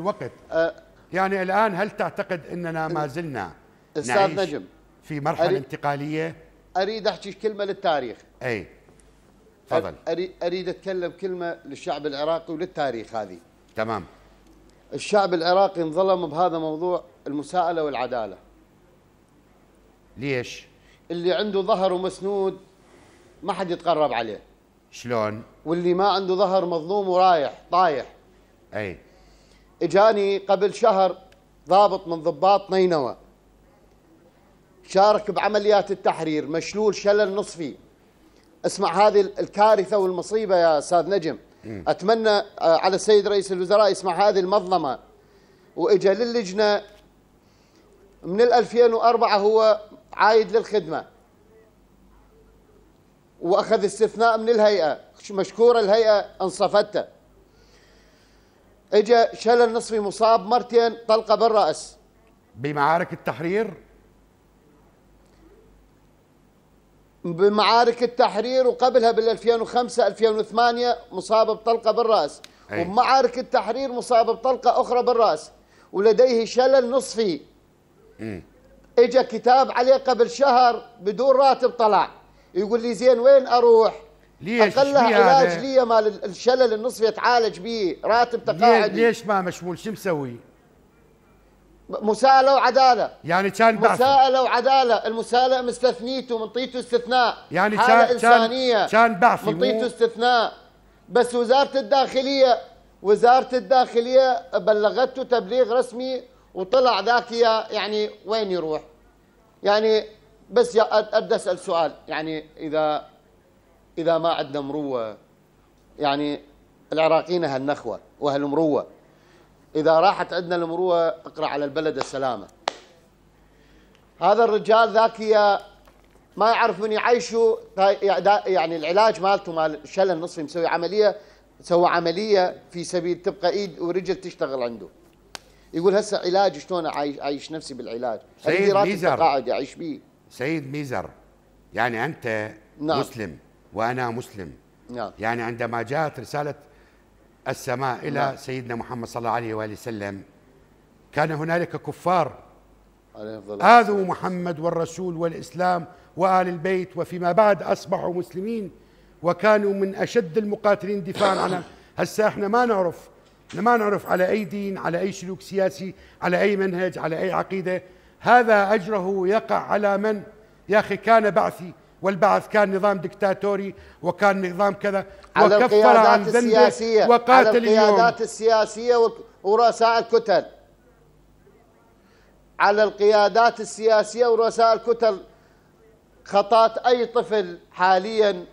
الوقت أه، يعني الآن هل تعتقد أننا ما زلنا أستاذ نجم في مرحلة أريد انتقالية أريد أحكي كلمة للتاريخ أي تفضل أريد, أريد أتكلم كلمة للشعب العراقي وللتاريخ هذه تمام الشعب العراقي انظلم بهذا موضوع المساءلة والعدالة ليش؟ اللي عنده ظهر ومسنود ما حد يتقرب عليه شلون؟ واللي ما عنده ظهر مظلوم ورايح طايح اي اجاني قبل شهر ضابط من ضباط نينوى شارك بعمليات التحرير مشلول شلل نصفي اسمع هذه الكارثه والمصيبه يا استاذ نجم اتمنى آه، على السيد رئيس الوزراء يسمع هذه المظلمه واجا للجنه من 2004 هو عايد للخدمه واخذ استثناء من الهيئه مشكوره الهيئه انصفته اجى شلل نصفي مصاب مرتين طلقه بالراس بمعارك التحرير بمعارك التحرير وقبلها بال 2005 2008 مصاب بطلقه بالراس أي. وبمعارك التحرير مصاب بطلقه اخرى بالراس ولديه شلل نصفي اجى كتاب عليه قبل شهر بدون راتب طلع يقول لي زين وين اروح ليش اقلها علاج لي مال الشلل النصفي يتعالج به راتب تقاعدي ليش ما مشمول شو مسوي؟ مساءلة وعدالة يعني كان مساءلة وعدالة المساءلة مستثنيته منطيته استثناء يعني كان إنسانية كان بعثي منطيته استثناء بس وزارة الداخلية وزارة الداخلية بلغته تبليغ رسمي وطلع ذاك يعني وين يروح يعني بس بدي اسال سؤال يعني اذا إذا ما عندنا مروة يعني العراقيين أهل نخوة وأهل إذا راحت عندنا المروة اقرأ على البلد السلامة هذا الرجال ذاك ما يعرف من يعيشه يعني العلاج مالته مال شلل نصفي مسوي عملية سوى عملية في سبيل تبقى إيد ورجل تشتغل عنده يقول هسه علاج شلون أعيش, عايش نفسي بالعلاج سيد ميزر قاعد أعيش بيه سيد ميزر يعني أنت نعم. مسلم وأنا مسلم نعم. يعني عندما جاءت رسالة السماء إلى نعم. سيدنا محمد صلى الله عليه وآله وسلم كان هنالك كفار آذوا محمد والرسول والإسلام وآل البيت وفيما بعد أصبحوا مسلمين وكانوا من أشد المقاتلين دفاعا عن هسا احنا ما نعرف ما نعرف على أي دين على أي سلوك سياسي على أي منهج على أي عقيدة هذا أجره يقع على من يا أخي كان بعثي والبعث كان نظام دكتاتوري وكان نظام كذا على وكفر عن ذنبه وقاتل على القيادات اليوم. السياسية ورؤساء الكتل على القيادات السياسية ورؤساء الكتل خطات أي طفل حاليا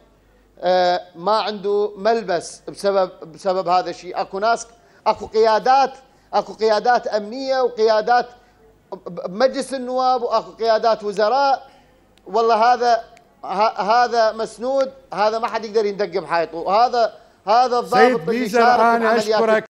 آه، ما عنده ملبس بسبب بسبب هذا الشيء اكو ناس اكو قيادات اكو قيادات امنيه وقيادات مجلس النواب واكو قيادات وزراء والله هذا هذا مسنود هذا ما حد يقدر يندق بحيطه هذا هذا الضابط سيد شارك انا اشكرك